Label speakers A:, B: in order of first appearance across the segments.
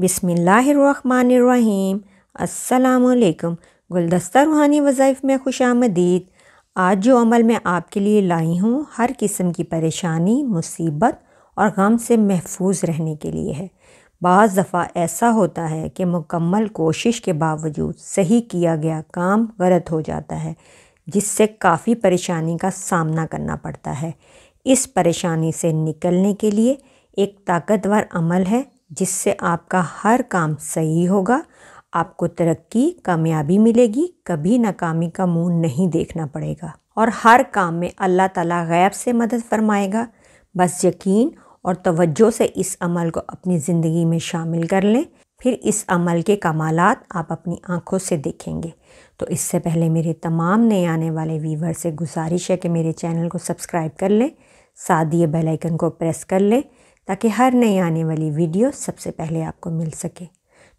A: बिसमीम् अल्लाम गुलदस्ता रूहानी वज़ाइफ में खुश आमदीद आज जो अमल मैं आपके लिए लाई हूँ हर किस्म की परेशानी मुसीबत और गम से महफूज रहने के लिए है बज़ दफ़ा ऐसा होता है कि मुकम्मल कोशिश के बावजूद सही किया गया काम गलत हो जाता है जिससे काफ़ी परेशानी का सामना करना पड़ता है इस परेशानी से निकलने के लिए एक ताकतवर अमल है जिससे आपका हर काम सही होगा आपको तरक्की कामयाबी मिलेगी कभी नाकामी का मुंह नहीं देखना पड़ेगा और हर काम में अल्लाह ताला गैब से मदद फरमाएगा बस यकीन और तवज्जो से इस अमल को अपनी ज़िंदगी में शामिल कर लें फिर इस अमल के कमालत आप अपनी आंखों से देखेंगे तो इससे पहले मेरे तमाम नए आने वाले वीवर से गुजारिश है कि मेरे चैनल को सब्सक्राइब कर लें साथ ये बेलाइकन को प्रेस कर लें ताकि हर नई आने वाली वीडियो सबसे पहले आपको मिल सके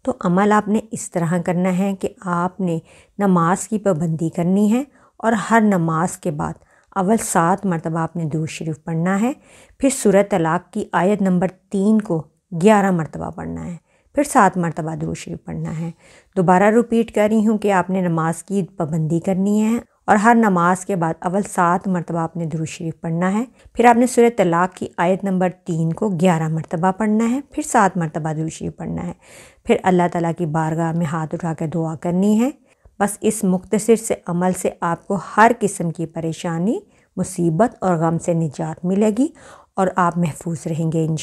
A: तो अमल आपने इस तरह करना है कि आपने नमाज की पाबंदी करनी है और हर नमाज के बाद अवल सात मरतबा आपने दूर शरीफ पढ़ना है फिर सूरत तलाक़ की आयत नंबर तीन को ग्यारह मरतबा पढ़ना है फिर सात मरतबा दूर शरीफ पढ़ना है दोबारा रिपीट कर रही हूँ कि आपने नमाज की पाबंदी करनी है और हर नमाज के बाद अवल सात मरतबा आपने दुरुज शरीफ पढ़ना है फिर आपने सुर तलाक की आयत नंबर तीन को ग्यारह मरतबा पढ़ना है फिर सात मरतबा दुरुज शरीफ पढ़ना है फिर अल्लाह ताला की बारगाह में हाथ उठा कर दुआ करनी है बस इस मुख्तसर से अमल से आपको हर किस्म की परेशानी मुसीबत और गम से निजात मिलेगी और आप महफूज रहेंगे इन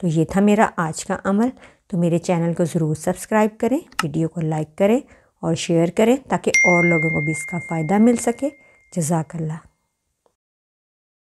A: तो ये था मेरा आज का अमल तो मेरे चैनल को ज़रूर सब्सक्राइब करें वीडियो को लाइक करें और शेयर करें ताकि और लोगों को भी इसका फ़ायदा मिल सके जजाकल्ला